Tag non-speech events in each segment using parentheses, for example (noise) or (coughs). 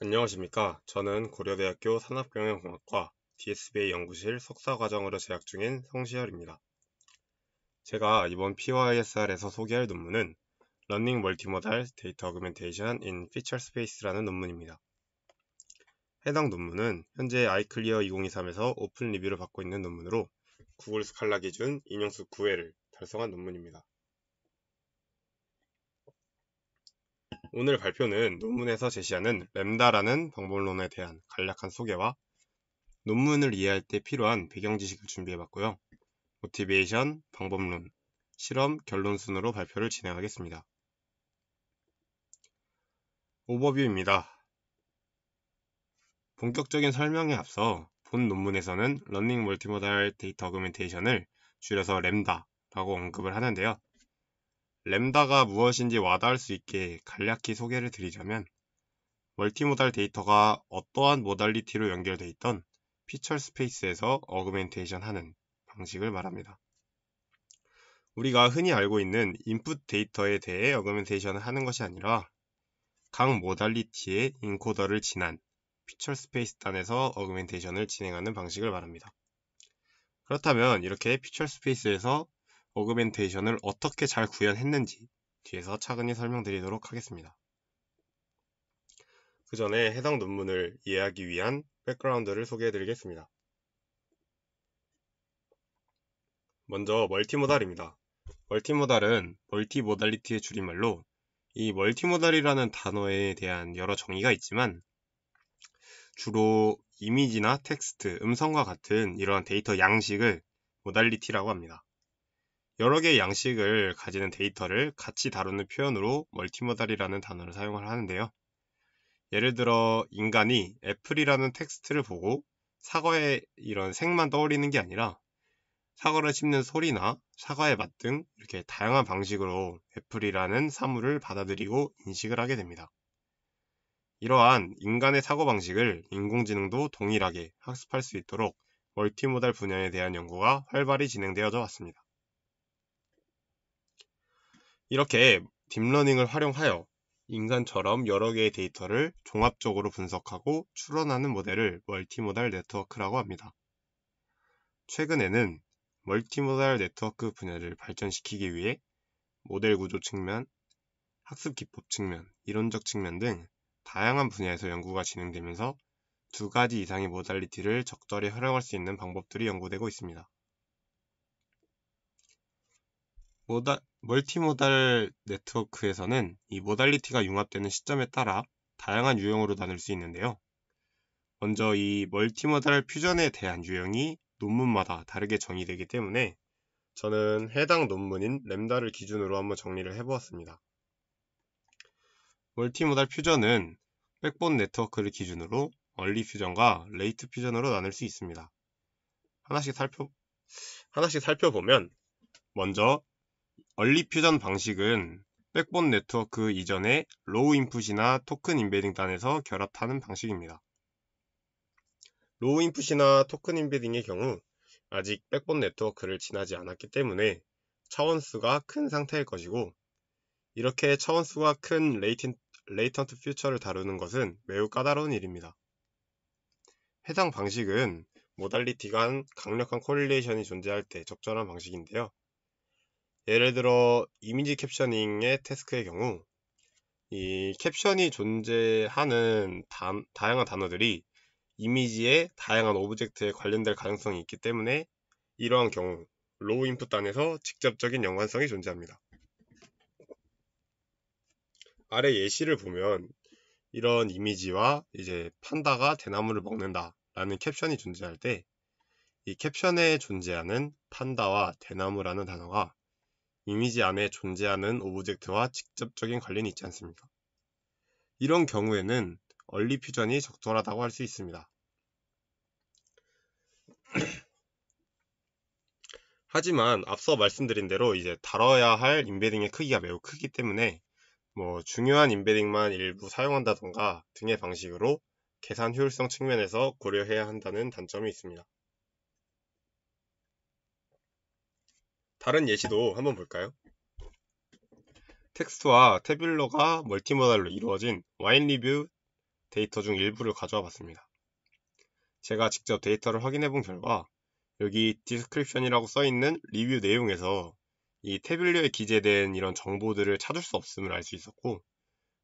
안녕하십니까. 저는 고려대학교 산업경영공학과 DSBA 연구실 석사과정으로 재학 중인 성시열입니다. 제가 이번 PYSR에서 소개할 논문은 Learning Multimodal Data Augmentation in Feature Space라는 논문입니다. 해당 논문은 현재 아이클리어 2023에서 오픈 리뷰를 받고 있는 논문으로 구글 스칼라 기준 인용수 9회를 달성한 논문입니다. 오늘 발표는 논문에서 제시하는 램다라는 방법론에 대한 간략한 소개와 논문을 이해할 때 필요한 배경 지식을 준비해봤고요. 모티베이션, 방법론, 실험, 결론 순으로 발표를 진행하겠습니다. 오버뷰입니다. 본격적인 설명에 앞서 본 논문에서는 러닝 멀티모달 데이터 어그멘테이션을 줄여서 램다라고 언급을 하는데요. 램다가 무엇인지 와닿을 수 있게 간략히 소개를 드리자면 멀티모달 데이터가 어떠한 모달리티로 연결돼 있던 피처 스페이스에서 어그멘테이션 하는 방식을 말합니다. 우리가 흔히 알고 있는 인풋 데이터에 대해 어그멘테이션을 하는 것이 아니라 각 모달리티의 인코더를 지난 피처 스페이스 단에서 어그멘테이션을 진행하는 방식을 말합니다. 그렇다면 이렇게 피처 스페이스에서 어그멘테이션을 어떻게 잘 구현했는지 뒤에서 차근히 설명드리도록 하겠습니다. 그 전에 해당 논문을 이해하기 위한 백그라운드를 소개해드리겠습니다. 먼저 멀티모달입니다. 멀티모달은 멀티모달리티의 줄임말로 이 멀티모달이라는 단어에 대한 여러 정의가 있지만 주로 이미지나 텍스트, 음성과 같은 이러한 데이터 양식을 모달리티라고 합니다. 여러 개의 양식을 가지는 데이터를 같이 다루는 표현으로 멀티모달이라는 단어를 사용을 하는데요. 예를 들어 인간이 애플이라는 텍스트를 보고 사과의 이런 색만 떠올리는 게 아니라 사과를 씹는 소리나 사과의 맛 등 이렇게 다양한 방식으로 애플이라는 사물을 받아들이고 인식을 하게 됩니다. 이러한 인간의 사고방식을 인공지능도 동일하게 학습할 수 있도록 멀티모달 분야에 대한 연구가 활발히 진행되어져 왔습니다. 이렇게 딥러닝을 활용하여 인간처럼 여러 개의 데이터를 종합적으로 분석하고 추론하는 모델을 멀티모달 네트워크라고 합니다. 최근에는 멀티모달 네트워크 분야를 발전시키기 위해 모델 구조 측면, 학습 기법 측면, 이론적 측면 등 다양한 분야에서 연구가 진행되면서 두 가지 이상의 모달리티를 적절히 활용할 수 있는 방법들이 연구되고 있습니다. 모다, 멀티모달 네트워크에서는 이 모달리티가 융합되는 시점에 따라 다양한 유형으로 나눌 수 있는데요. 먼저 이 멀티모달 퓨전에 대한 유형이 논문마다 다르게 정의되기 때문에 저는 해당 논문인 램다를 기준으로 한번 정리를 해보았습니다. 멀티모달 퓨전은 백본 네트워크를 기준으로 얼리 퓨전과 레이트 퓨전으로 나눌 수 있습니다. 하나씩 살펴 하나씩 살펴보면 먼저 얼리 퓨전 방식은 백본 네트워크 그 이전에 로우 인풋이나 토큰 인베딩 단에서 결합하는 방식입니다. 로우 인풋이나 토큰 인베딩의 경우 아직 백본 네트워크를 지나지 않았기 때문에 차원수가 큰 상태일 것이고 이렇게 차원수가 큰레이 레이턴트 퓨처를 다루는 것은 매우 까다로운 일입니다. 해당 방식은 모달리티 간 강력한 코릴레이션이 존재할 때 적절한 방식인데요. 예를 들어 이미지 캡셔닝의 태스크의 경우 이 캡션이 존재하는 다, 양한 단어들이 이미지의 다양한 오브젝트에 관련될 가능성이 있기 때문에 이러한 경우 로우 인풋 단에서 직접적인 연관성이 존재합니다. 아래 예시를 보면 이런 이미지와 이제 판다가 대나무를 먹는다 라는 캡션이 존재할 때 이 캡션에 존재하는 판다와 대나무라는 단어가 이미지 안에 존재하는 오브젝트와 직접적인 관련이 있지 않습니까? 이런 경우에는 얼리 퓨전이 적절하다고 할 수 있습니다. (clears throat) 하지만 앞서 말씀드린 대로 이제 다뤄야 할 임베딩의 크기가 매우 크기 때문에 뭐 중요한 임베딩만 일부 사용한다던가 등의 방식으로 계산 효율성 측면에서 고려해야 한다는 단점이 있습니다. 다른 예시도 한번 볼까요? 텍스트와 태뷸러가 멀티모달로 이루어진 와인 리뷰 데이터 중 일부를 가져와 봤습니다. 제가 직접 데이터를 확인해 본 결과 여기 디스크립션이라고 써 있는 리뷰 내용에서 이 태블러에 기재된 이런 정보들을 찾을 수 없음을 알 수 있었고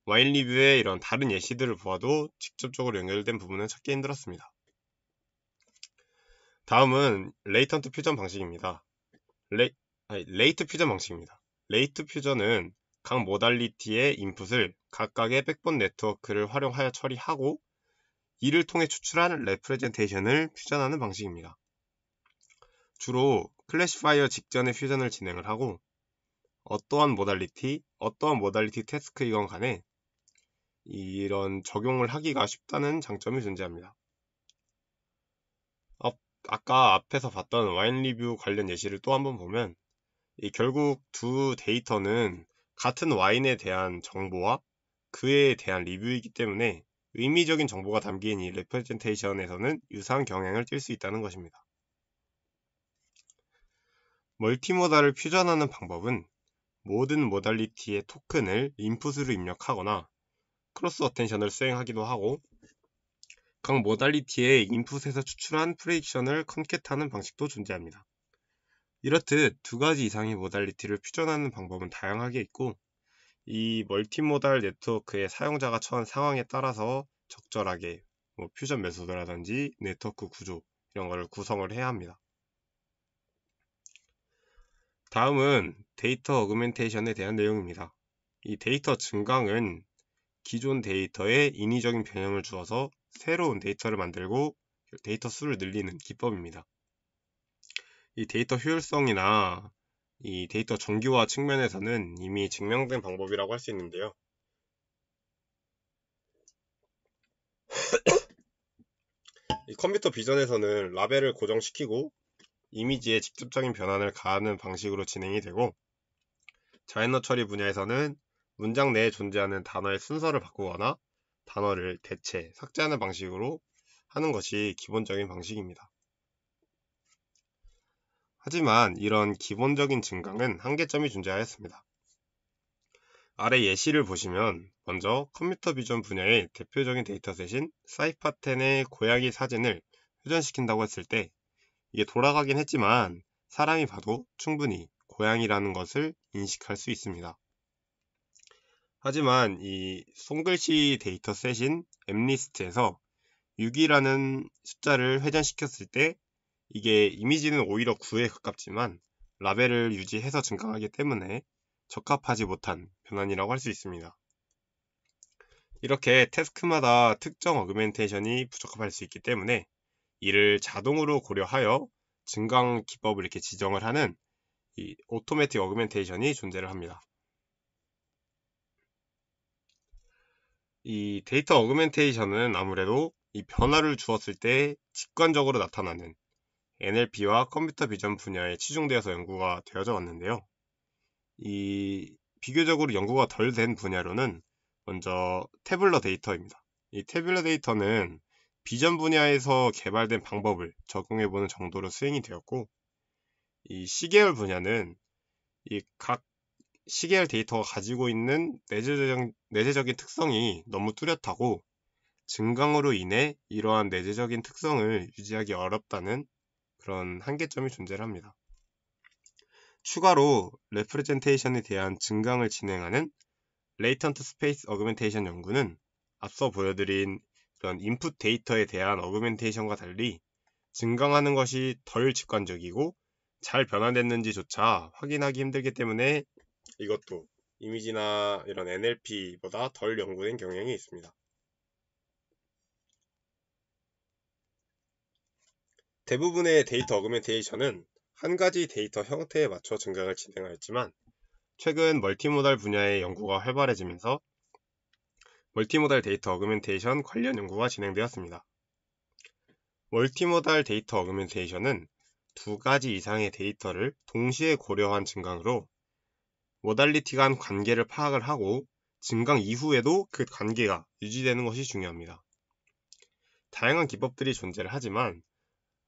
와인 리뷰의 이런 다른 예시들을 보아도 직접적으로 연결된 부분은 찾기 힘들었습니다. 다음은 레이턴트 퓨전 방식입니다. 레, 아니, 레이트 퓨전 방식입니다. 레이트 퓨전은 각 모달리티의 인풋을 각각의 백본 네트워크를 활용하여 처리하고 이를 통해 추출한 레프레젠테이션을 퓨전하는 방식입니다. 주로 클래시파이어 직전에 퓨전을 진행을 하고 어떠한 모달리티, 어떠한 모달리티 태스크이건 간에 이런 적용을 하기가 쉽다는 장점이 존재합니다. 아까 앞에서 봤던 와인 리뷰 관련 예시를 또 한번 보면 결국 두 데이터는 같은 와인에 대한 정보와 그에 대한 리뷰이기 때문에 의미적인 정보가 담긴 이 레프레젠테이션에서는 유사한 경향을 띨 수 있다는 것입니다. 멀티모달을 퓨전하는 방법은 모든 모달리티의 토큰을 인풋으로 입력하거나 크로스 어텐션을 수행하기도 하고 각 모달리티의 인풋에서 추출한 프레딕션을 컨켓하는 방식도 존재합니다. 이렇듯 두 가지 이상의 모달리티를 퓨전하는 방법은 다양하게 있고 이 멀티모달 네트워크의 사용자가 처한 상황에 따라서 적절하게 뭐 퓨전 메소드라든지 네트워크 구조 이런 거를 구성을 해야 합니다. 다음은 데이터 어그멘테이션에 대한 내용입니다. 이 데이터 증강은 기존 데이터에 인위적인 변형을 주어서 새로운 데이터를 만들고 데이터 수를 늘리는 기법입니다. 이 데이터 효율성이나 이 데이터 정기화 측면에서는 이미 증명된 방법이라고 할 수 있는데요. (coughs) 이 컴퓨터 비전에서는 라벨을 고정시키고 이미지에 직접적인 변환을 가하는 방식으로 진행이 되고 자연어 처리 분야에서는 문장 내에 존재하는 단어의 순서를 바꾸거나 단어를 대체, 삭제하는 방식으로 하는 것이 기본적인 방식입니다. 하지만 이런 기본적인 증강은 한계점이 존재하였습니다. 아래 예시를 보시면 먼저 컴퓨터 비전 분야의 대표적인 데이터셋인 사이파텐의 고양이 사진을 회전시킨다고 했을 때 이게 돌아가긴 했지만 사람이 봐도 충분히 고양이라는 것을 인식할 수 있습니다. 하지만 이 손글씨 데이터셋인 엠리스트에서 6이라는 숫자를 회전시켰을 때 이게 이미지는 오히려 9에 가깝지만 라벨을 유지해서 증강하기 때문에 적합하지 못한 변환이라고 할 수 있습니다. 이렇게 태스크마다 특정 어그멘테이션이 부적합할 수 있기 때문에 이를 자동으로 고려하여 증강 기법을 이렇게 지정을 하는 이 오토매틱 어그멘테이션이 존재를 합니다. 이 데이터 어그멘테이션은 아무래도 이 변화를 주었을 때 직관적으로 나타나는 NLP와 컴퓨터 비전 분야에 치중되어서 연구가 되어져 왔는데요. 이 비교적으로 연구가 덜 된 분야로는 먼저 태블러 데이터입니다. 이 태블러 데이터는 비전 분야에서 개발된 방법을 적용해보는 정도로 수행이 되었고, 이 시계열 분야는 이 각 시계열 데이터가 가지고 있는 내재적, 내재적인 특성이 너무 뚜렷하고 증강으로 인해 이러한 내재적인 특성을 유지하기 어렵다는 그런 한계점이 존재를 합니다. 추가로 레프레젠테이션에 대한 증강을 진행하는 레이턴트 스페이스 어그멘테이션 연구는 앞서 보여드린 그런 인풋 데이터에 대한 어그멘테이션과 달리 증강하는 것이 덜 직관적이고 잘 변화됐는지조차 확인하기 힘들기 때문에 이것도 이미지나 이런 NLP보다 덜 연구된 경향이 있습니다. 대부분의 데이터 어그멘테이션은 한 가지 데이터 형태에 맞춰 증강을 진행하였지만 최근 멀티모달 분야의 연구가 활발해지면서 멀티모달 데이터 어그멘테이션 관련 연구가 진행되었습니다. 멀티모달 데이터 어그멘테이션은 두 가지 이상의 데이터를 동시에 고려한 증강으로 모달리티 간 관계를 파악을 하고 증강 이후에도 그 관계가 유지되는 것이 중요합니다. 다양한 기법들이 존재를 하지만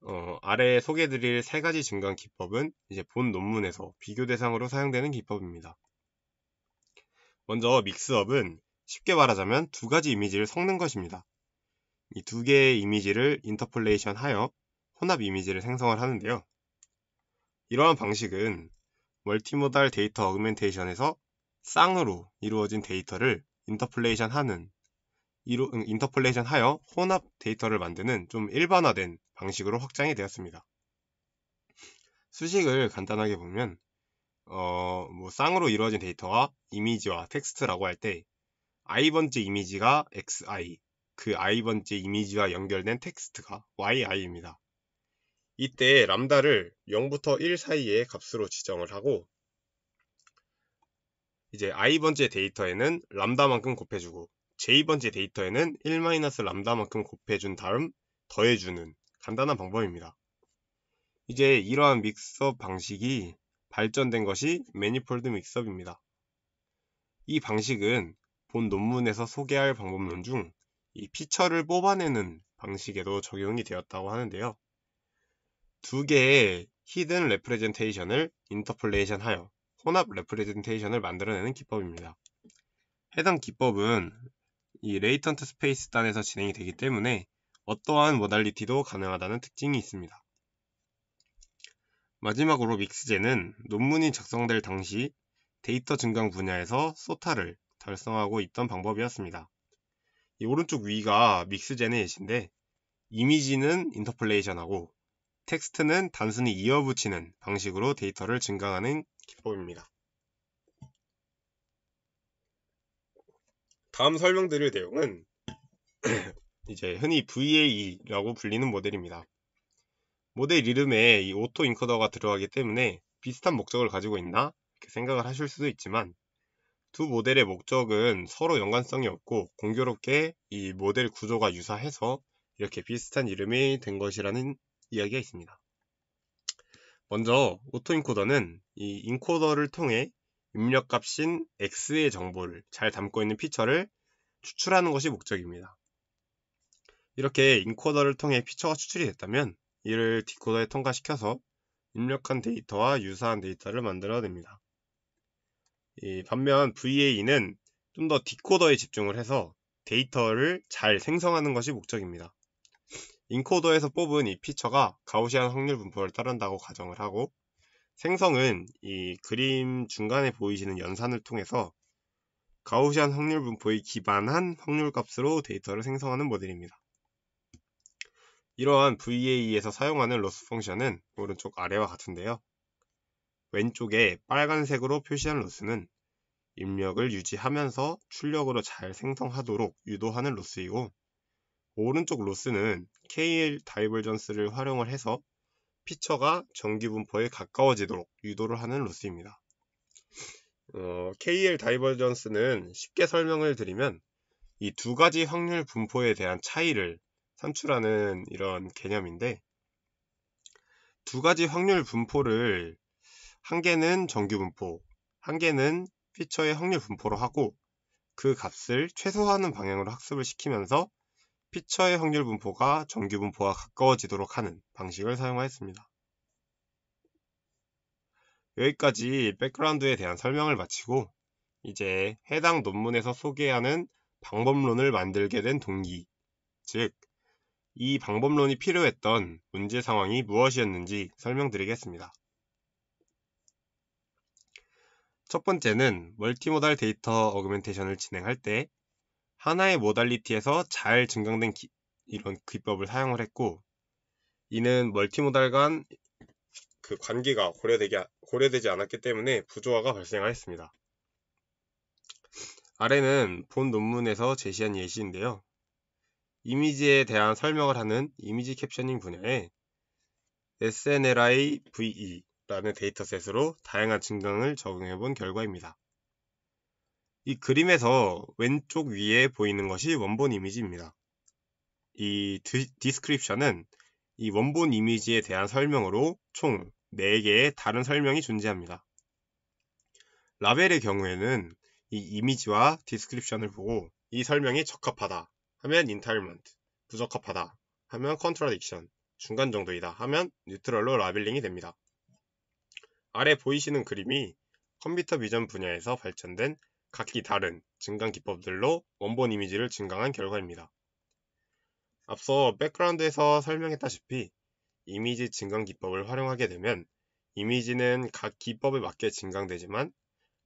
어, 아래 소개드릴 세 가지 증강 기법은 이제 본 논문에서 비교 대상으로 사용되는 기법입니다. 먼저 믹스업은 쉽게 말하자면 두 가지 이미지를 섞는 것입니다. 이 두 개의 이미지를 인터폴레이션 하여 혼합 이미지를 생성을 하는데요. 이러한 방식은 멀티모달 데이터 어그멘테이션에서 쌍으로 이루어진 데이터를 인터폴레이션 하는 이로, 인터폴레이션 하여 혼합 데이터를 만드는 좀 일반화된 방식으로 확장이 되었습니다. 수식을 간단하게 보면 어, 뭐 쌍으로 이루어진 데이터와 이미지와 텍스트라고 할 때 i번째 이미지가 xi, 그 i번째 이미지와 연결된 텍스트가 yi입니다. 이때 람다를 0부터 1 사이의 값으로 지정을 하고 이제 i번째 데이터에는 람다만큼 곱해주고 제2번째 데이터에는 1-람다만큼 곱해준 다음 더해주는 간단한 방법입니다. 이제 이러한 믹서 방식이 발전된 것이 매니폴드 믹서입니다이 방식은 본 논문에서 소개할 방법론 중 이 피처를 뽑아내는 방식에도 적용이 되었다고 하는데요. 두 개의 히든 레프레젠테이션을 인터폴레이션 하여 혼합 레프레젠테이션을 만들어내는 기법입니다. 해당 기법은 이 레이턴트 스페이스단에서 진행이 되기 때문에 어떠한 모달리티도 가능하다는 특징이 있습니다. 마지막으로 믹스제는 논문이 작성될 당시 데이터 증강 분야에서 소타를 달성하고 있던 방법이었습니다. 이 오른쪽 위가 믹스제의 예시인데 이미지는 인터플레이션하고 텍스트는 단순히 이어붙이는 방식으로 데이터를 증강하는 기법입니다. 다음 설명드릴 내용은 (clears throat) 이제 흔히 VAE라고 불리는 모델입니다. 모델 이름에 이 오토 인코더가 들어가기 때문에 비슷한 목적을 가지고 있나 생각을 하실 수도 있지만 두 모델의 목적은 서로 연관성이 없고 공교롭게 이 모델 구조가 유사해서 이렇게 비슷한 이름이 된 것이라는 이야기가 있습니다. 먼저 오토 인코더는 이 인코더를 통해 입력값인 x의 정보를 잘 담고 있는 피처를 추출하는 것이 목적입니다. 이렇게 인코더를 통해 피처가 추출이 됐다면 이를 디코더에 통과시켜서 입력한 데이터와 유사한 데이터를 만들어냅니다. 반면 VA는 좀 더 디코더에 집중을 해서 데이터를 잘 생성하는 것이 목적입니다. 인코더에서 뽑은 이 피처가 가우시안 확률 분포를 따른다고 가정을 하고 생성은 이 그림 중간에 보이시는 연산을 통해서 가우시안 확률 분포에 기반한 확률 값으로 데이터를 생성하는 모델입니다. 이러한 VA에서 e 사용하는 로스 펑션은 오른쪽 아래와 같은데요. 왼쪽에 빨간색으로 표시한 로스는 입력을 유지하면서 출력으로 잘 생성하도록 유도하는 로스이고 오른쪽 로스는 KL 다이벌전스를 활용을 해서 피처가 전기분포에 가까워지도록 유도를 하는 루스입니다. 어, KL 다이버전스는 쉽게 설명을 드리면 이 두 가지 확률 분포에 대한 차이를 산출하는 이런 개념인데 두 가지 확률 분포를 한 개는 정규 분포, 한 개는 피처의 확률 분포로 하고 그 값을 최소화하는 방향으로 학습을 시키면서 피처의 확률 분포가 정규 분포와 가까워지도록 하는 방식을 사용하였습니다. 여기까지 백그라운드에 대한 설명을 마치고 이제 해당 논문에서 소개하는 방법론을 만들게 된 동기, 즉, 이 방법론이 필요했던 문제 상황이 무엇이었는지 설명드리겠습니다. 첫 번째는 멀티모달 데이터 어그멘테이션을 진행할 때 하나의 모달리티에서 잘 증강된 기, 이런 기법을 사용을 했고 이는 멀티모달 간 그 관계가 고려되기, 고려되지 않았기 때문에 부조화가 발생하였습니다. 아래는 본 논문에서 제시한 예시인데요. 이미지에 대한 설명을 하는 이미지 캡셔닝 분야에 SNLI-VE라는 데이터셋으로 다양한 증강을 적용해 본 결과입니다. 이 그림에서 왼쪽 위에 보이는 것이 원본 이미지입니다. 이 디, 스크립션은이 원본 이미지에 대한 설명으로 총 4개의 다른 설명이 존재합니다. 라벨의 경우에는 이 이미지와 디스크립션을 보고 이 설명이 적합하다 하면 인타일먼트, 부적합하다 하면 컨트라딕션, 중간 정도이다 하면 뉴트럴로 라벨링이 됩니다. 아래 보이시는 그림이 컴퓨터 비전 분야에서 발전된 각기 다른 증강 기법들로 원본 이미지를 증강한 결과입니다. 앞서 백그라운드에서 설명했다시피 이미지 증강 기법을 활용하게 되면 이미지는 각 기법에 맞게 증강되지만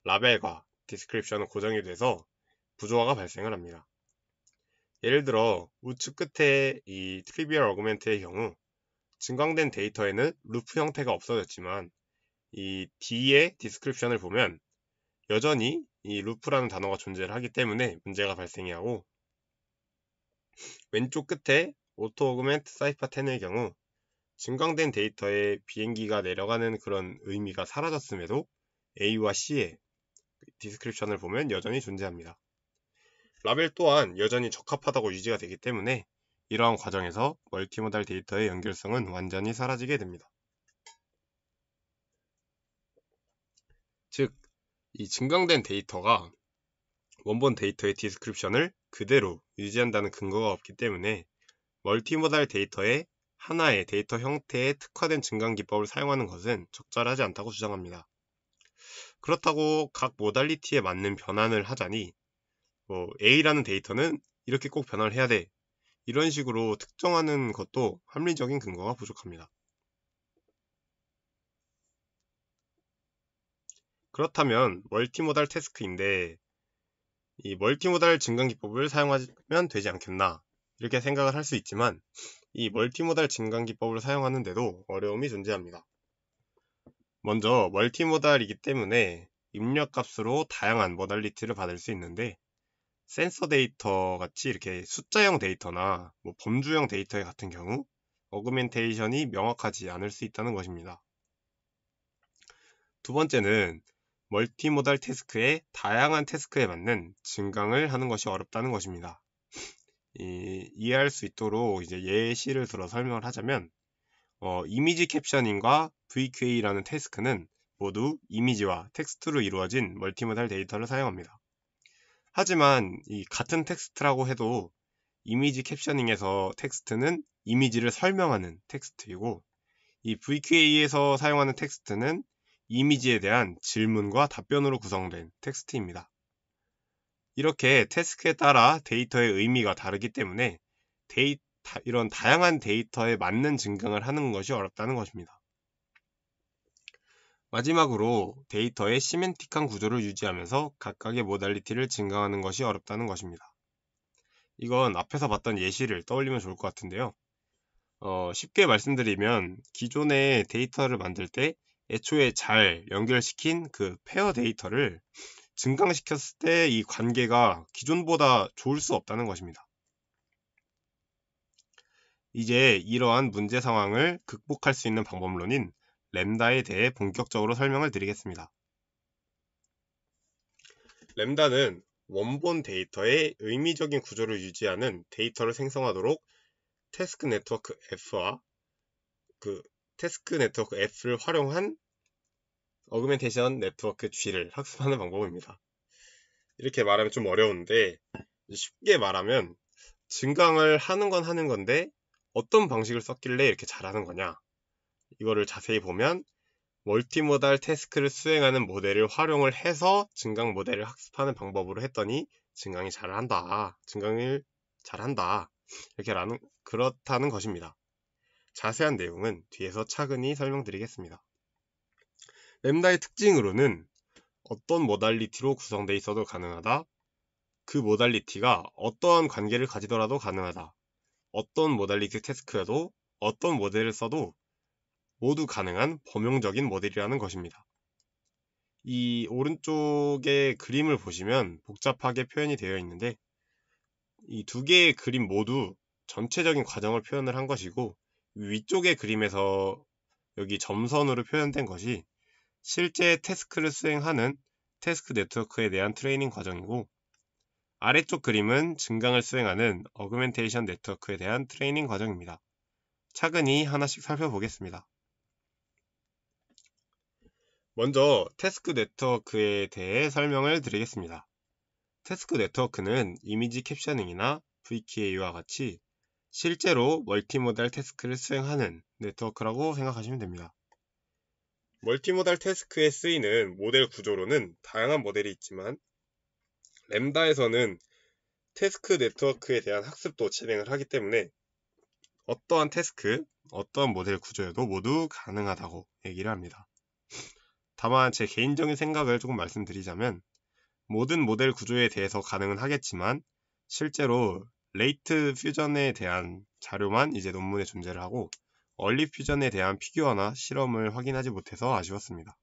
라벨과 디스크립션은 고정이 돼서 부조화가 발생을 합니다. 예를 들어 우측 끝에 이 트리비얼 어그멘트의 경우 증강된 데이터에는 루프 형태가 없어졌지만 이 D의 디스크립션을 보면 여전히 이 루프라는 단어가 존재를 하기 때문에 문제가 발생이 하고 왼쪽 끝에 오토 오그멘트 사이파 10의 경우 증강된 데이터에 비행기가 내려가는 그런 의미가 사라졌음에도 A와 C의 디스크립션을 보면 여전히 존재합니다. 라벨 또한 여전히 적합하다고 유지가 되기 때문에 이러한 과정에서 멀티모달 데이터의 연결성은 완전히 사라지게 됩니다. 즉, 이 증강된 데이터가 원본 데이터의 디스크립션을 그대로 유지한다는 근거가 없기 때문에 멀티모달 데이터의 하나의 데이터 형태에 특화된 증강 기법을 사용하는 것은 적절하지 않다고 주장합니다. 그렇다고 각 모달리티에 맞는 변환을 하자니 뭐 A라는 데이터는 이렇게 꼭 변환을 해야 돼 이런 식으로 특정하는 것도 합리적인 근거가 부족합니다. 그렇다면 멀티모달 태스크인데 이 멀티모달 증강 기법을 사용하면 되지 않겠나 이렇게 생각을 할 수 있지만 이 멀티모달 증강 기법을 사용하는데도 어려움이 존재합니다. 먼저 멀티모달이기 때문에 입력 값으로 다양한 모달리티를 받을 수 있는데 센서 데이터 같이 이렇게 숫자형 데이터나 뭐 범주형 데이터 같은 경우 어그멘테이션이 명확하지 않을 수 있다는 것입니다. 두 번째는 멀티모달 태스크에 다양한 태스크에 맞는 증강을 하는 것이 어렵다는 것입니다. 이, 이해할 수 있도록 이제 예시를 들어 설명을 하자면 어, 이미지 캡셔닝과 VQA라는 태스크는 모두 이미지와 텍스트로 이루어진 멀티모달 데이터를 사용합니다. 하지만 이 같은 텍스트라고 해도 이미지 캡셔닝에서 텍스트는 이미지를 설명하는 텍스트이고 이 VQA에서 사용하는 텍스트는 이미지에 대한 질문과 답변으로 구성된 텍스트입니다. 이렇게 태스크에 따라 데이터의 의미가 다르기 때문에 데이, 이런 다양한 데이터에 맞는 증강을 하는 것이 어렵다는 것입니다. 마지막으로 데이터의 시멘틱한 구조를 유지하면서 각각의 모달리티를 증강하는 것이 어렵다는 것입니다. 이건 앞에서 봤던 예시를 떠올리면 좋을 것 같은데요. 어, 쉽게 말씀드리면 기존의 데이터를 만들 때 애초에 잘 연결시킨 그 페어 데이터를 증강시켰을 때 이 관계가 기존보다 좋을 수 없다는 것입니다. 이제 이러한 문제 상황을 극복할 수 있는 방법론인 램다에 대해 본격적으로 설명을 드리겠습니다. 램다는 원본 데이터의 의미적인 구조를 유지하는 데이터를 생성하도록 태스크 네트워크 F와 그 태스크 네트워크 F를 활용한 어그멘테이션 네트워크 G를 학습하는 방법입니다. 이렇게 말하면 좀 어려운데 쉽게 말하면 증강을 하는 건 하는 건데 어떤 방식을 썼길래 이렇게 잘하는 거냐 이거를 자세히 보면 멀티모달 태스크를 수행하는 모델을 활용을 해서 증강 모델을 학습하는 방법으로 했더니 증강이 잘한다 증강을 잘한다 이렇게 라는 그렇다는 것입니다 자세한 내용은 뒤에서 차근히 설명드리겠습니다. 램다의 특징으로는 어떤 모달리티로 구성되어 있어도 가능하다. 그 모달리티가 어떠한 관계를 가지더라도 가능하다. 어떤 모달리티 태스크여도 어떤 모델을 써도 모두 가능한 범용적인 모델이라는 것입니다. 이 오른쪽의 그림을 보시면 복잡하게 표현이 되어 있는데 이 두 개의 그림 모두 전체적인 과정을 표현을 한 것이고 위쪽의 그림에서 여기 점선으로 표현된 것이 실제 태스크를 수행하는 태스크 네트워크에 대한 트레이닝 과정이고 아래쪽 그림은 증강을 수행하는 어그멘테이션 네트워크에 대한 트레이닝 과정입니다. 차근히 하나씩 살펴보겠습니다. 먼저 태스크 네트워크에 대해 설명을 드리겠습니다. 태스크 네트워크는 이미지 캡셔닝이나 VKA와 같이 실제로 멀티모달 태스크를 수행하는 네트워크라고 생각하시면 됩니다. 멀티모달 태스크에 쓰이는 모델 구조로는 다양한 모델이 있지만 램다에서는 태스크 네트워크에 대한 학습도 진행을 하기 때문에 어떠한 태스크, 어떠한 모델 구조에도 모두 가능하다고 얘기를 합니다. 다만 제 개인적인 생각을 조금 말씀드리자면 모든 모델 구조에 대해서 가능은 하겠지만 실제로 레이트 퓨전에 대한 자료만 이제 논문에 존재를 하고 얼리 퓨전에 대한 피규어나 실험을 확인하지 못해서 아쉬웠습니다.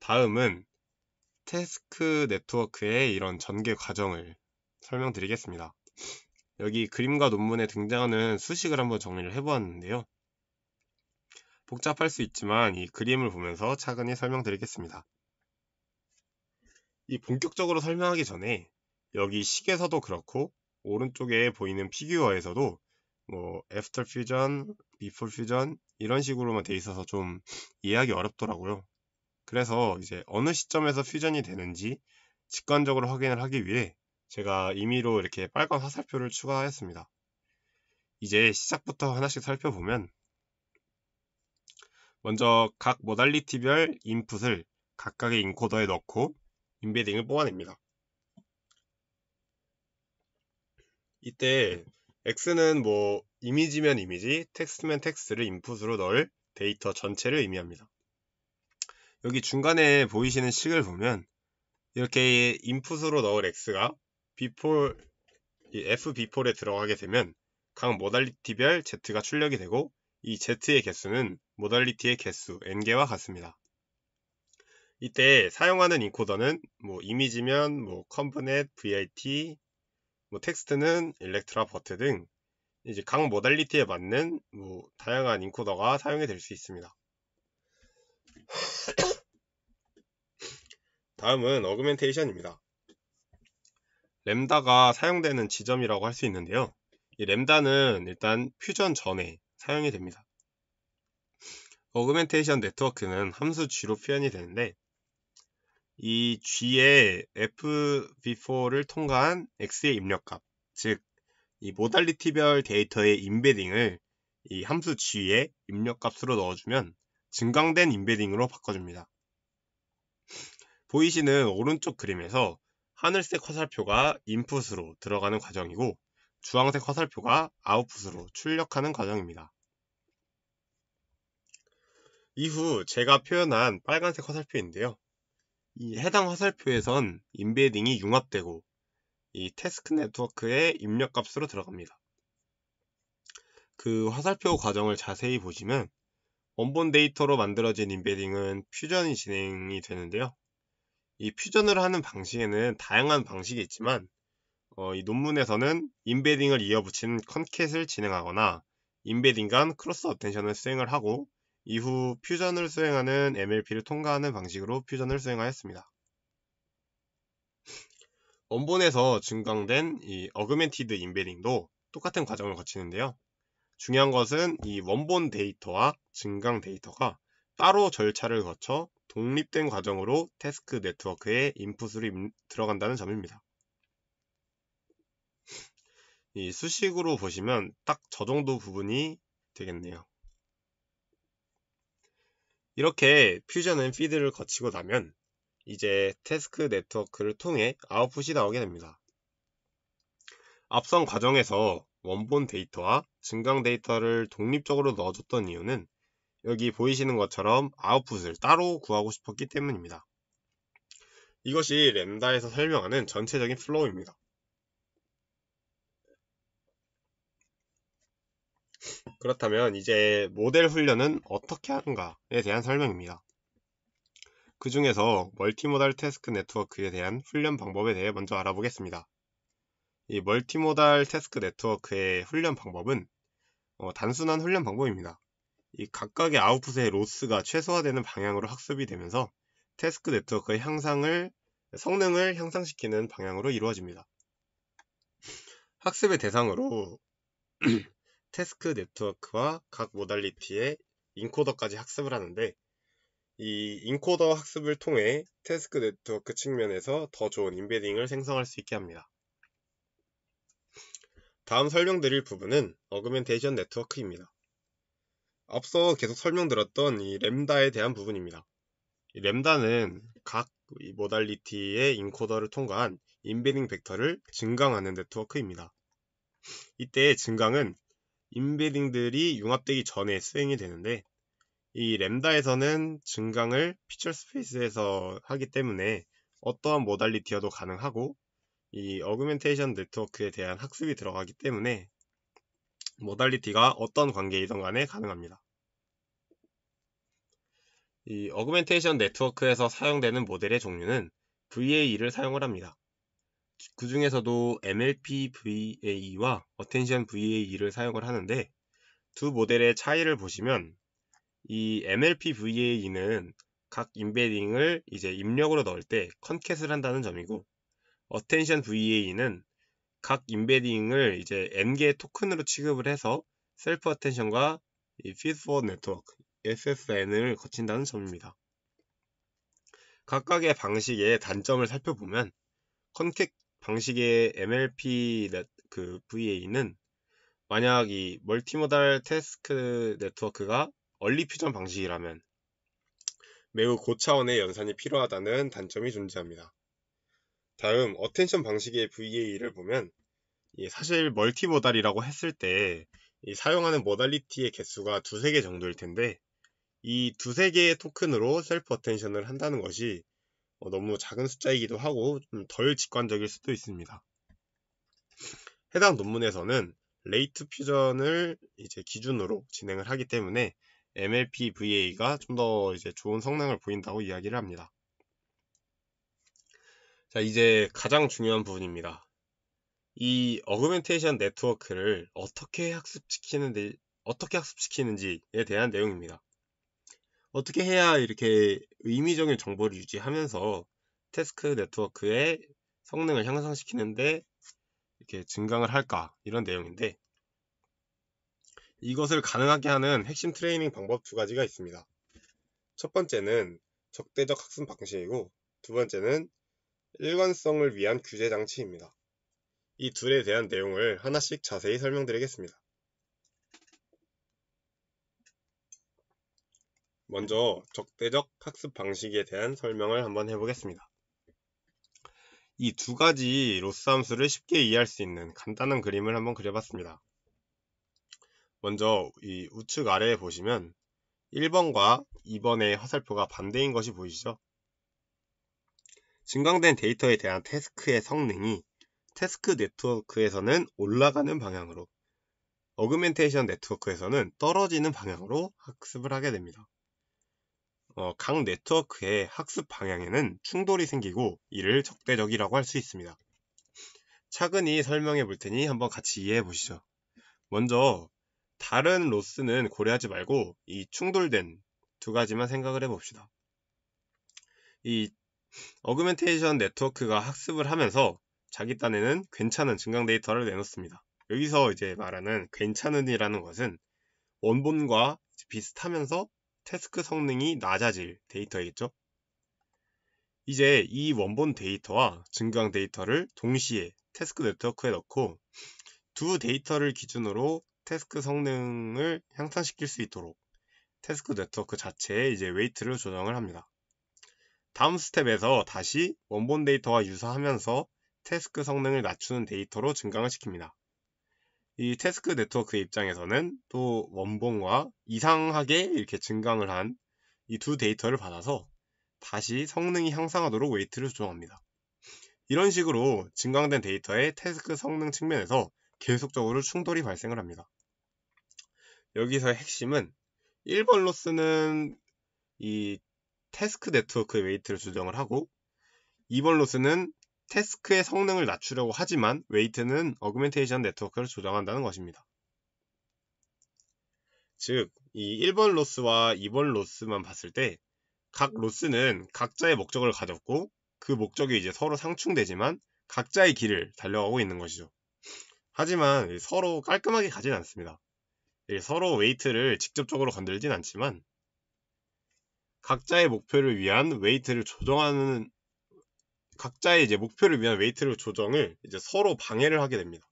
다음은 태스크 네트워크의 이런 전개 과정을 설명드리겠습니다. 여기 그림과 논문에 등장하는 수식을 한번 정리를 해보았는데요. 복잡할 수 있지만 이 그림을 보면서 차근히 설명드리겠습니다. 이 본격적으로 설명하기 전에 여기 식에서도 그렇고 오른쪽에 보이는 피규어에서도 뭐 애프터 퓨전, f u 퓨전 이런 식으로만 돼 있어서 좀 이해하기 어렵더라고요. 그래서 이제 어느 시점에서 퓨전이 되는지 직관적으로 확인을 하기 위해 제가 임의로 이렇게 빨간 화살표를 추가하였습니다. 이제 시작부터 하나씩 살펴보면 먼저 각 모달리티별 인풋을 각각의 인코더에 넣고 인베딩을 뽑아냅니다. 이때 네. x는 뭐 이미지면 이미지, 텍스트면 텍스트를 인풋으로 넣을 데이터 전체를 의미합니다. 여기 중간에 보이시는 식을 보면 이렇게 인풋으로 넣을 x가 before f before에 들어가게 되면 각 모달리티별 z가 출력이 되고 이 z의 개수는 모달리티의 개수 n개와 같습니다. 이때 사용하는 인코더는 뭐 이미지면 뭐 컴브넷, vit, 뭐 텍스트는 일렉트라 버트 등 이제 각 모달리티에 맞는 뭐 다양한 인코더가 사용이 될 수 있습니다. (coughs) 다음은 어그멘테이션입니다. 램다가 사용되는 지점이라고 할 수 있는데요. 이 램다는 일단 퓨전 전에 사용이 됩니다. 어그멘테이션 네트워크는 함수 G로 표현이 되는데 이 G의 F before 를 통과한 X의 입력값, 즉이 모달리티별 데이터의 임베딩을 이 함수 G의 입력값으로 넣어주면 증강된 임베딩으로 바꿔줍니다. 보이시는 오른쪽 그림에서 하늘색 화살표가 인풋으로 들어가는 과정이고 주황색 화살표가 아웃풋으로 출력하는 과정입니다. 이후 제가 표현한 빨간색 화살표인데요. 이 해당 화살표에선 인베딩이 융합되고 이 태스크 네트워크의 입력값으로 들어갑니다. 그 화살표 과정을 자세히 보시면 원본 데이터로 만들어진 인베딩은 퓨전이 진행이 되는데요. 이 퓨전을 하는 방식에는 다양한 방식이 있지만 어, 이 논문에서는 인베딩을 이어붙인 컨캣을 진행하거나 인베딩 간 크로스 어텐션을 수행을 하고 이후 퓨전을 수행하는 MLP를 통과하는 방식으로 퓨전을 수행하였습니다. 원본에서 증강된 이 어그멘티드 인베딩도 똑같은 과정을 거치는데요. 중요한 것은 이 원본 데이터와 증강 데이터가 따로 절차를 거쳐 독립된 과정으로 태스크 네트워크에 인풋으로 들어간다는 점입니다. 이 수식으로 보시면 딱 저 정도 부분이 되겠네요. 이렇게 퓨전은 피드를 거치고 나면 이제 태스크 네트워크를 통해 아웃풋이 나오게 됩니다. 앞선 과정에서 원본 데이터와 증강 데이터를 독립적으로 넣어줬던 이유는 여기 보이시는 것처럼 아웃풋을 따로 구하고 싶었기 때문입니다. 이것이 램다에서 설명하는 전체적인 플로우입니다. 그렇다면 이제 모델 훈련은 어떻게 하는가에 대한 설명입니다. 그 중에서 멀티모달 태스크 네트워크에 대한 훈련 방법에 대해 먼저 알아보겠습니다. 이 멀티모달 태스크 네트워크의 훈련 방법은 어, 단순한 훈련 방법입니다. 이 각각의 아웃풋의 로스가 최소화되는 방향으로 학습이 되면서 태스크 네트워크의 향상을 성능을 향상시키는 방향으로 이루어집니다. 학습의 대상으로 태스크 네트워크와 각 모달리티의 인코더까지 학습을 하는데 이 인코더 학습을 통해 태스크 네트워크 측면에서 더 좋은 인베딩을 생성할 수 있게 합니다. 다음 설명드릴 부분은 어그멘테이션 네트워크입니다. 앞서 계속 설명드렸던 이 램다에 대한 부분입니다. 이 램다는 각 모달리티의 인코더를 통과한 인베딩 벡터를 증강하는 네트워크입니다. 이때 증강은 인베딩들이 융합되기 전에 수행이 되는데 이 램다에서는 증강을 피처 스페이스에서 하기 때문에 어떠한 모달리티여도 가능하고 이 어그멘테이션 네트워크에 대한 학습이 들어가기 때문에 모달리티가 어떤 관계이든 간에 가능합니다. 이 어그멘테이션 네트워크에서 사용되는 모델의 종류는 VAE를 사용을 합니다. 그 중에서도 MLP VAE와 Attention VAE를 사용을 하는데 두 모델의 차이를 보시면 이 MLP VAE는 각 임베딩을 이제 입력으로 넣을 때 컨캣을 한다는 점이고 Attention VAE는 각 임베딩을 이제 N개의 토큰으로 취급을 해서 셀프 어텐션과 이 피드포드 네트워크 SSN을 거친다는 점입니다. 각각의 방식의 단점을 살펴보면 컨캣 방식의 MLP 네, 그 VA는 만약 이 멀티모달 테스크 네트워크가 얼리 퓨전 방식이라면 매우 고차원의 연산이 필요하다는 단점이 존재합니다. 다음 어텐션 방식의 VA를 보면 사실 멀티모달이라고 했을 때 사용하는 모달리티의 개수가 두세 개 정도일 텐데 이 두세 개의 토큰으로 셀프 어텐션을 한다는 것이 어, 너무 작은 숫자이기도 하고 좀 덜 직관적일 수도 있습니다. 해당 논문에서는 레이트 퓨전을 이제 기준으로 진행을 하기 때문에 MLPVA가 좀 더 이제 좋은 성능을 보인다고 이야기를 합니다. 자, 이제 가장 중요한 부분입니다. 이 어그멘테이션 네트워크를 어떻게 학습시키는지, 어떻게 학습시키는지에 대한 내용입니다. 어떻게 해야 이렇게 의미적인 정보를 유지하면서 태스크 네트워크의 성능을 향상시키는데 이렇게 증강을 할까 이런 내용인데 이것을 가능하게 하는 핵심 트레이닝 방법 두 가지가 있습니다. 첫 번째는 적대적 학습 방식이고 두 번째는 일관성을 위한 규제 장치입니다. 이 둘에 대한 내용을 하나씩 자세히 설명드리겠습니다. 먼저 적대적 학습 방식에 대한 설명을 한번 해보겠습니다. 이 두 가지 로스 함수를 쉽게 이해할 수 있는 간단한 그림을 한번 그려봤습니다. 먼저 이 우측 아래에 보시면 1번과 2번의 화살표가 반대인 것이 보이시죠? 증강된 데이터에 대한 태스크의 성능이 태스크 네트워크에서는 올라가는 방향으로 어그멘테이션 네트워크에서는 떨어지는 방향으로 학습을 하게 됩니다. 어, 각 네트워크의 학습 방향에는 충돌이 생기고 이를 적대적이라고 할 수 있습니다. 차근히 설명해 볼 테니 한번 같이 이해해 보시죠. 먼저 다른 로스는 고려하지 말고 이 충돌된 두 가지만 생각을 해 봅시다. 이 어그멘테이션 네트워크가 학습을 하면서 자기 딴에는 괜찮은 증강 데이터를 내놓습니다. 여기서 이제 말하는 괜찮은이라는 것은 원본과 비슷하면서 태스크 성능이 낮아질 데이터이겠죠? 이제 이 원본 데이터와 증강 데이터를 동시에 태스크 네트워크에 넣고 두 데이터를 기준으로 태스크 성능을 향상시킬 수 있도록 태스크 네트워크 자체에 이제 웨이트를 조정을 합니다. 다음 스텝에서 다시 원본 데이터와 유사하면서 태스크 성능을 낮추는 데이터로 증강을 시킵니다. 이 태스크 네트워크의 입장에서는 또 원본과 이상하게 이렇게 증강을 한 이 두 데이터를 받아서 다시 성능이 향상하도록 웨이트를 조정합니다. 이런 식으로 증강된 데이터의 태스크 성능 측면에서 계속적으로 충돌이 발생을 합니다. 여기서 핵심은 1번 로스는 이 태스크 네트워크의 웨이트를 조정을 하고 2번 로스는 태스크의 성능을 낮추려고 하지만 웨이트는 어그멘테이션 네트워크를 조정한다는 것입니다. 즉, 이 1번 로스와 2번 로스만 봤을 때 각 로스는 각자의 목적을 가졌고 그 목적이 이제 서로 상충되지만 각자의 길을 달려가고 있는 것이죠. 하지만 서로 깔끔하게 가진 않습니다. 서로 웨이트를 직접적으로 건들진 않지만 각자의 목표를 위한 웨이트를 조정하는 각자의 이제 목표를 위한 웨이트를 조정을 이제 서로 방해를 하게 됩니다.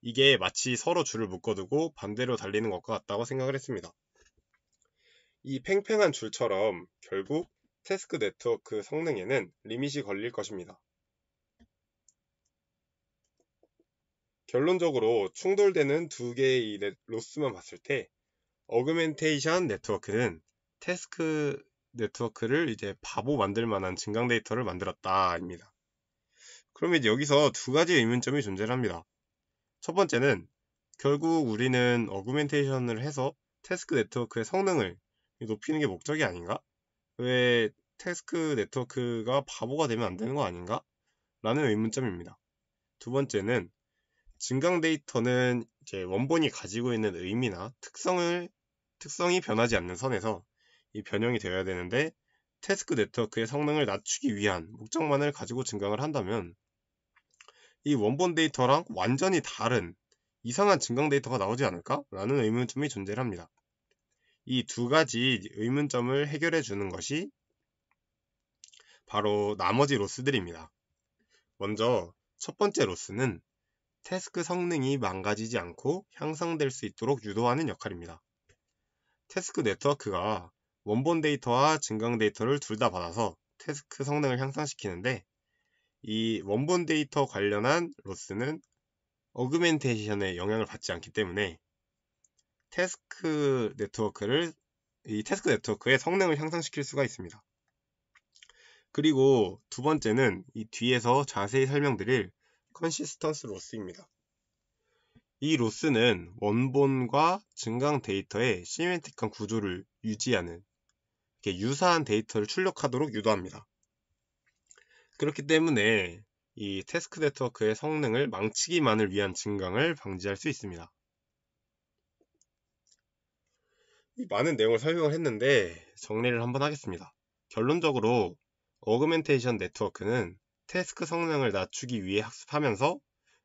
이게 마치 서로 줄을 묶어두고 반대로 달리는 것과 같다고 생각을 했습니다. 이 팽팽한 줄처럼 결국 태스크 네트워크 성능에는 리밋이 걸릴 것입니다. 결론적으로 충돌되는 두 개의 네, 로스만 봤을 때 어그멘테이션 네트워크는 태스크 네트워크를 이제 바보 만들 만한 증강 데이터를 만들었다입니다. 그러면 여기서 두 가지 의문점이 존재합니다. 첫 번째는 결국 우리는 어그멘테이션을 해서 태스크 네트워크의 성능을 높이는 게 목적이 아닌가? 왜 태스크 네트워크가 바보가 되면 안 되는 거 아닌가? 라는 의문점입니다. 두 번째는 증강 데이터는 이제 원본이 가지고 있는 의미나 특성을 특성이 변하지 않는 선에서 이 변형이 되어야 되는데 태스크 네트워크의 성능을 낮추기 위한 목적만을 가지고 증강을 한다면 이 원본 데이터랑 완전히 다른 이상한 증강 데이터가 나오지 않을까? 라는 의문점이 존재합니다. 이 두 가지 의문점을 해결해 주는 것이 바로 나머지 로스들입니다. 먼저 첫 번째 로스는 태스크 성능이 망가지지 않고 향상될 수 있도록 유도하는 역할입니다. 태스크 네트워크가 원본 데이터와 증강 데이터를 둘 다 받아서 태스크 성능을 향상시키는데 이 원본 데이터 관련한 로스는 어그멘테이션에 영향을 받지 않기 때문에 태스크 네트워크를 이 태스크 네트워크의 성능을 향상시킬 수가 있습니다. 그리고 두 번째는 이 뒤에서 자세히 설명드릴 컨시스턴스 로스입니다. 이 로스는 원본과 증강 데이터의 시멘틱한 구조를 유지하는 이렇게 유사한 데이터를 출력하도록 유도합니다. 그렇기 때문에 이 태스크 네트워크의 성능을 망치기만을 위한 증강을 방지할 수 있습니다. 많은 내용을 설명을 했는데 정리를 한번 하겠습니다. 결론적으로 어그멘테이션 네트워크는 태스크 성능을 낮추기 위해 학습하면서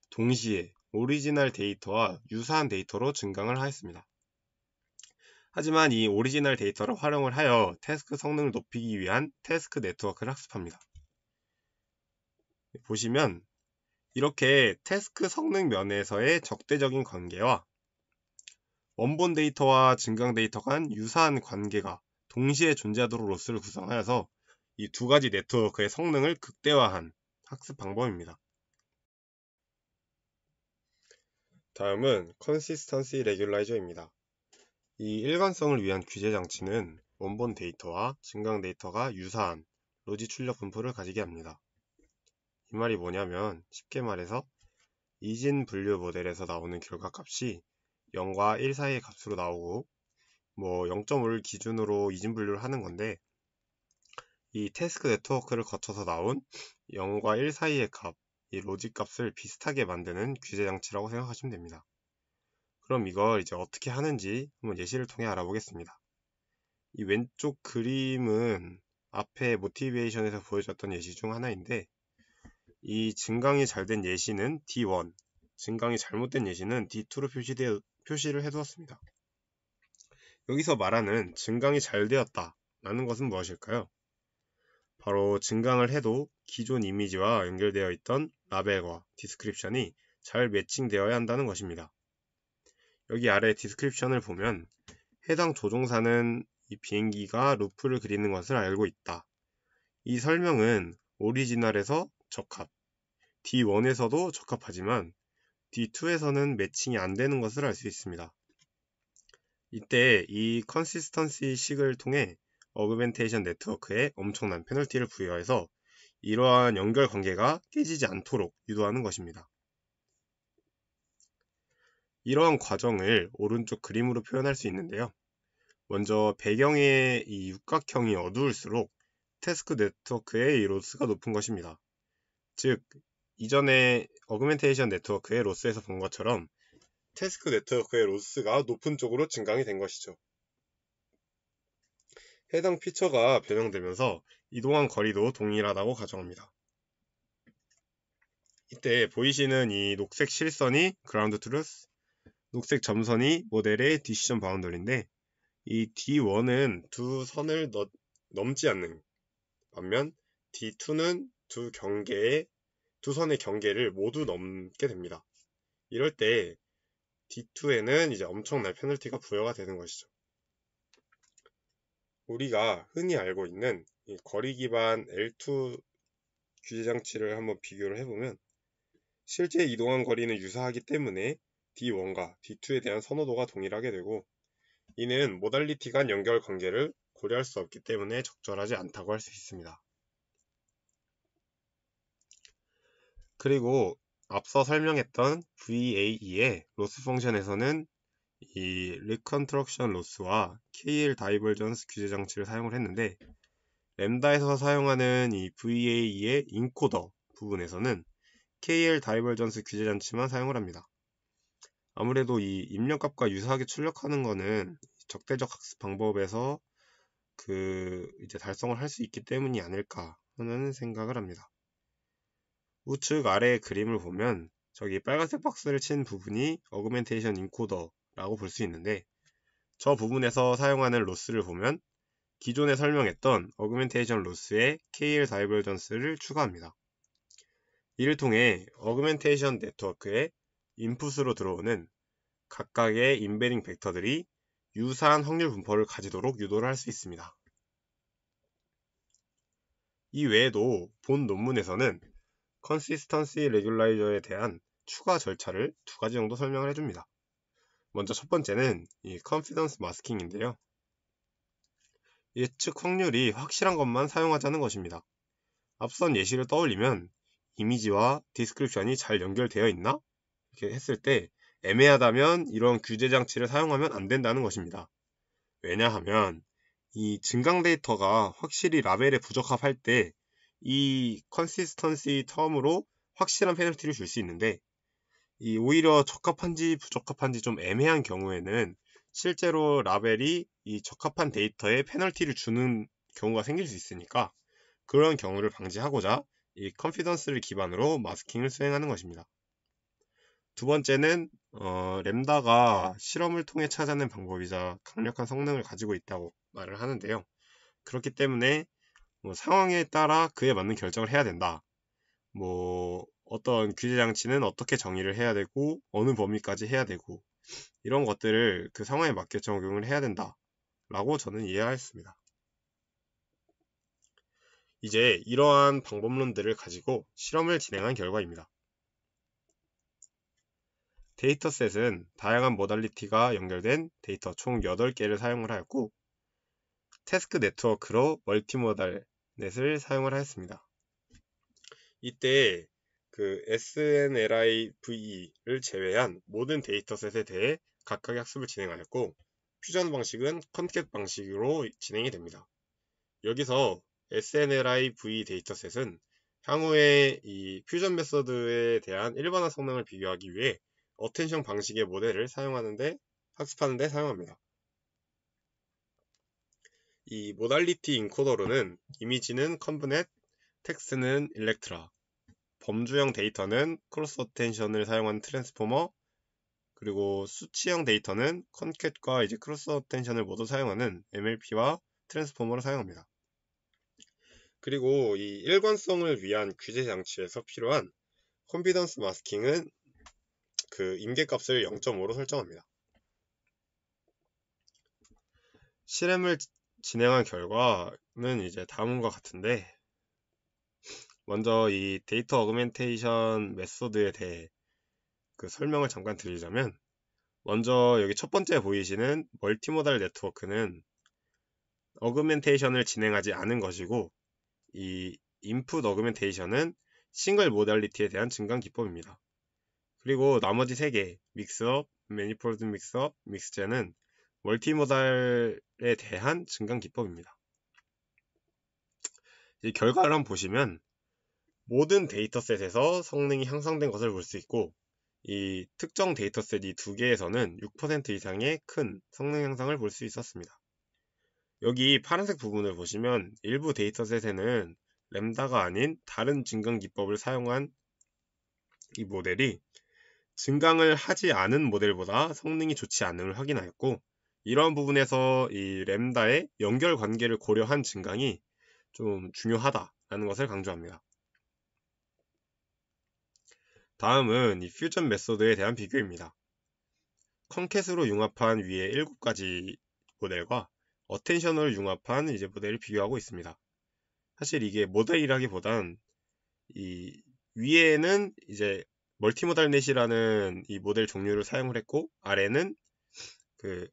동시에 오리지널 데이터와 유사한 데이터로 증강을 하였습니다. 하지만 이 오리지널 데이터를 활용을 하여 태스크 성능을 높이기 위한 태스크 네트워크를 학습합니다. 보시면 이렇게 태스크 성능 면에서의 적대적인 관계와 원본 데이터와 증강 데이터 간 유사한 관계가 동시에 존재하도록 로스를 구성하여서 이 두 가지 네트워크의 성능을 극대화한 학습 방법입니다. 다음은 컨시스턴시 레귤라이저입니다. 이 일관성을 위한 규제 장치는 원본 데이터와 증강 데이터가 유사한 로지 출력 분포를 가지게 합니다. 이 말이 뭐냐면 쉽게 말해서 이진 분류 모델에서 나오는 결과값이 0과 1 사이의 값으로 나오고 뭐 0.5를 기준으로 이진 분류를 하는 건데 이 태스크 네트워크를 거쳐서 나온 0과 1 사이의 값, 이 로지 값을 비슷하게 만드는 규제 장치라고 생각하시면 됩니다. 그럼 이걸 이제 어떻게 하는지 한번 예시를 통해 알아보겠습니다. 이 왼쪽 그림은 앞에 모티베이션에서 보여줬던 예시 중 하나인데 이 증강이 잘 된 예시는 D1, 증강이 잘못된 예시는 D2로 표시되, 표시를 해두었습니다. 여기서 말하는 증강이 잘 되었다 라는 것은 무엇일까요? 바로 증강을 해도 기존 이미지와 연결되어 있던 라벨과 디스크립션이 잘 매칭되어야 한다는 것입니다. 여기 아래 디스크립션을 보면 해당 조종사는 이 비행기가 루프를 그리는 것을 알고 있다. 이 설명은 오리지널에서 적합, D1에서도 적합하지만 D2에서는 매칭이 안 되는 것을 알 수 있습니다. 이때 이 컨시스턴시 식을 통해 어그멘테이션 네트워크에 엄청난 페널티를 부여해서 이러한 연결 관계가 깨지지 않도록 유도하는 것입니다. 이러한 과정을 오른쪽 그림으로 표현할 수 있는데요. 먼저 배경의 이 육각형이 어두울수록 태스크 네트워크의 로스가 높은 것입니다. 즉, 이전에 어그멘테이션 네트워크의 로스에서 본 것처럼 태스크 네트워크의 로스가 높은 쪽으로 증강이 된 것이죠. 해당 피처가 변형되면서 이동한 거리도 동일하다고 가정합니다. 이때 보이시는 이 녹색 실선이 그라운드 트루스, 녹색 점선이 모델의 디시전 바운더리인데 이 D1은 두 선을 넣, 넘지 않는 반면 D2는 두 경계의 두 선의 경계를 모두 넘게 됩니다. 이럴 때 D2에는 이제 엄청난 페널티가 부여가 되는 것이죠. 우리가 흔히 알고 있는 거리 기반 L2 규제 장치를 한번 비교를 해보면 실제 이동한 거리는 유사하기 때문에 D1과 D2에 대한 선호도가 동일하게 되고 이는 모달리티 간 연결 관계를 고려할 수 없기 때문에 적절하지 않다고 할 수 있습니다. 그리고 앞서 설명했던 VAE의 로스 펑션에서는 이 리컨트럭션 로스와 KL 다이벌전스 규제 장치를 사용을 했는데 램다에서 사용하는 이 VAE의 인코더 부분에서는 KL 다이벌전스 규제 장치만 사용을 합니다. 아무래도 이 입력값과 유사하게 출력하는 거는 적대적 학습 방법에서 그 이제 달성을 할 수 있기 때문이 아닐까 하는 생각을 합니다. 우측 아래의 그림을 보면 저기 빨간색 박스를 친 부분이 어그멘테이션 인코더라고 볼 수 있는데 저 부분에서 사용하는 로스를 보면 기존에 설명했던 어그멘테이션 로스에 KL 다이버전스를 추가합니다. 이를 통해 어그멘테이션 네트워크에 인풋으로 들어오는 각각의 인베딩 벡터들이 유사한 확률 분포를 가지도록 유도를 할 수 있습니다. 이 외에도 본 논문에서는 컨시스턴시 레귤라이저에 대한 추가 절차를 두 가지 정도 설명을 해줍니다. 먼저 첫 번째는 이 컨피던스 마스킹인데요. 예측 확률이 확실한 것만 사용하자는 것입니다. 앞선 예시를 떠올리면 이미지와 디스크립션이 잘 연결되어 있나? 이렇게 했을 때 애매하다면 이런 규제 장치를 사용하면 안 된다는 것입니다. 왜냐하면 이 증강 데이터가 확실히 라벨에 부적합할 때 이 컨시스턴시 텀으로 확실한 페널티를 줄 수 있는데 이 오히려 적합한지 부적합한지 좀 애매한 경우에는 실제로 라벨이 이 적합한 데이터에 페널티를 주는 경우가 생길 수 있으니까 그런 경우를 방지하고자 이 컨피던스를 기반으로 마스킹을 수행하는 것입니다. 두 번째는 어, 램다가 네. 실험을 통해 찾아낸 방법이자 강력한 성능을 가지고 있다고 말을 하는데요. 그렇기 때문에 뭐 상황에 따라 그에 맞는 결정을 해야 된다. 뭐 어떤 규제 장치는 어떻게 정의를 해야 되고 어느 범위까지 해야 되고 이런 것들을 그 상황에 맞게 적용을 해야 된다. 라고 저는 이해하였습니다. 이제 이러한 방법론들을 가지고 실험을 진행한 결과입니다. 데이터셋은 다양한 모달리티가 연결된 데이터 총 8개를 사용을 하였고 태스크 네트워크로 멀티모달 넷을 사용을 하였습니다. 이때 그 SNLIVE를 제외한 모든 데이터셋에 대해 각각 의 학습을 진행하였고 퓨전 방식은 컨캣 방식으로 진행이 됩니다. 여기서 SNLIV e 데이터셋은 향후에 이 퓨전 메서드에 대한 일반화 성능을 비교하기 위해 어텐션 방식의 모델을 사용하는데 학습하는데 사용합니다. 이 모달리티 인코더로는 이미지는 컴브넷, 텍스트는 일렉트라, 범주형 데이터는 크로스 어텐션을 사용한 트랜스포머, 그리고 수치형 데이터는 컨캣과 이제 크로스 어텐션을 모두 사용하는 MLP와 트랜스포머를 사용합니다. 그리고 이 일관성을 위한 규제 장치에서 필요한 컨피던스 마스킹은 그 임계값을 0.5로 설정합니다. 실험을 진행한 결과는 이제 다음과 같은데 먼저 이 데이터 어그멘테이션 메소드에 대해 그 설명을 잠깐 드리자면 먼저 여기 첫 번째 보이시는 멀티모달 네트워크는 어그멘테이션을 진행하지 않은 것이고 이 인풋 어그멘테이션은 싱글 모달리티에 대한 증강 기법입니다. 그리고 나머지 3개, 믹스업, 매니폴드 믹스업, 믹스젠은 멀티모달에 대한 증강 기법입니다. 결과를 한번 보시면 모든 데이터셋에서 성능이 향상된 것을 볼 수 있고 이 특정 데이터셋 이두 개에서는 6% 이상의 큰 성능 향상을 볼 수 있었습니다. 여기 파란색 부분을 보시면 일부 데이터셋에는 램다가 아닌 다른 증강 기법을 사용한 이 모델이 증강을 하지 않은 모델보다 성능이 좋지 않음을 확인하였고 이러한 부분에서 이 램다의 연결 관계를 고려한 증강이 좀 중요하다라는 것을 강조합니다. 다음은 이 퓨전 메소드에 대한 비교입니다. 컨캣으로 융합한 위에 7가지 모델과 어텐션을 융합한 이제 모델을 비교하고 있습니다. 사실 이게 모델이라기보단 이 위에는 이제 멀티모달 넷이라는 이 모델 종류를 사용을 했고 아래는 그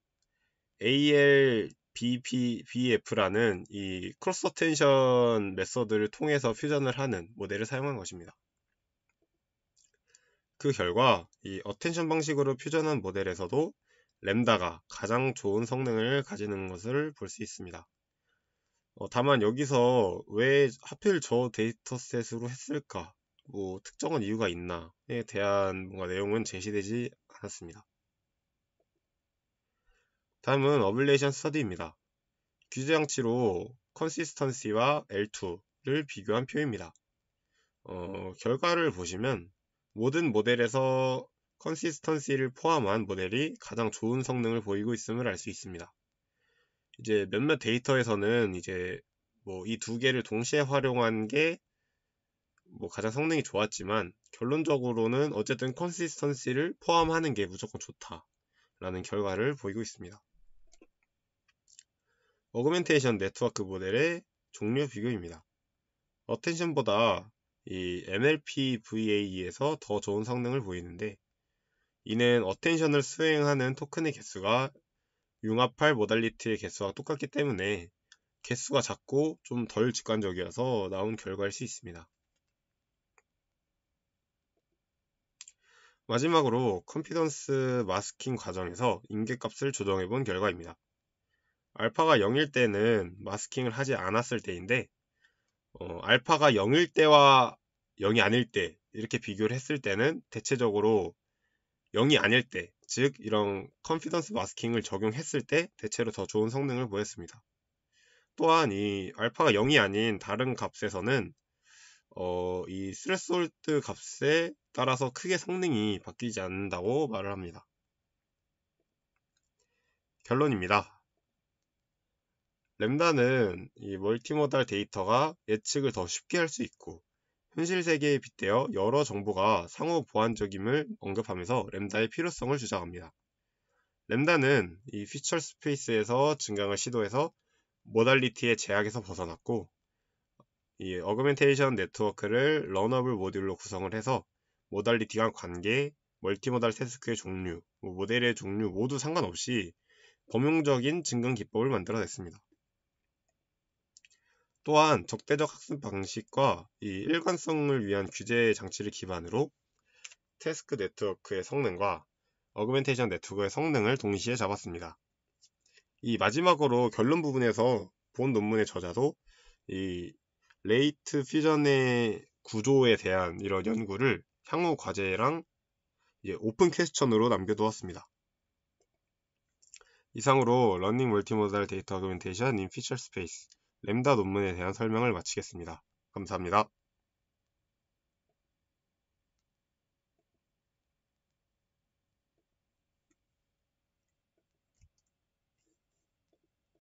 AL BP, BF라는 이 크로스 어 텐션 메서드를 통해서 퓨전을 하는 모델을 사용한 것입니다. 그 결과 이 어텐션 방식으로 퓨전한 모델에서도 램다가 가장 좋은 성능을 가지는 것을 볼 수 있습니다. 어, 다만 여기서 왜 하필 저 데이터셋으로 했을까 뭐 특정한 이유가 있나에 대한 뭔가 내용은 제시되지 않았습니다. 다음은 어블레이션 스터디입니다. 규제 장치로 컨시스턴시와 L2를 비교한 표입니다. 어, 결과를 보시면 모든 모델에서 컨시스턴시를 포함한 모델이 가장 좋은 성능을 보이고 있음을 알 수 있습니다. 이제 몇몇 데이터에서는 이제 뭐 이 두 개를 동시에 활용한 게뭐 가장 성능이 좋았지만 결론적으로는 어쨌든 컨시스턴시를 포함하는 게 무조건 좋다라는 결과를 보이고 있습니다. 어그멘테이션 네트워크 모델의 종류 비교입니다. 어텐션보다 이 MLP VA에서 e 더 좋은 성능을 보이는데 이는 어텐션을 수행하는 토큰의 개수가 융합할 모달리티의 개수와 똑같기 때문에 개수가 작고 좀 덜 직관적이어서 나온 결과일 수 있습니다. 마지막으로 컴피던스 마스킹 과정에서 임계값을 조정해 본 결과입니다. 알파가 0일 때는 마스킹을 하지 않았을 때인데 어, 알파가 0일 때와 0이 아닐 때 이렇게 비교를 했을 때는 대체적으로 0이 아닐 때, 즉 이런 컴피던스 마스킹을 적용했을 때 대체로 더 좋은 성능을 보였습니다. 또한 이 알파가 0이 아닌 다른 값에서는 어, 이 스레스홀드 값의 따라서 크게 성능이 바뀌지 않는다고 말을 합니다. 결론입니다. 램다는 이 멀티모달 데이터가 예측을 더 쉽게 할 수 있고 현실 세계에 빗대어 여러 정보가 상호 보완적임을 언급하면서 램다의 필요성을 주장합니다. 램다는 이 피처 스페이스에서 증강을 시도해서 모달리티의 제약에서 벗어났고 이 어그멘테이션 네트워크를 러너블 모듈로 구성을 해서 모달리티와 관계, 멀티모달 태스크의 종류, 뭐 모델의 종류 모두 상관없이 범용적인 증강 기법을 만들어냈습니다. 또한 적대적 학습 방식과 이 일관성을 위한 규제 장치를 기반으로 태스크 네트워크의 성능과 어그멘테이션 네트워크의 성능을 동시에 잡았습니다. 이 마지막으로 결론 부분에서 본 논문의 저자도 이 레이트 퓨전의 구조에 대한 이런 연구를 향후 과제랑 이 오픈 퀘스천으로 남겨두었습니다. 이상으로 러닝 멀티모달 데이터 그멘테이션인 피처 스페이스 램다 논문에 대한 설명을 마치겠습니다. 감사합니다.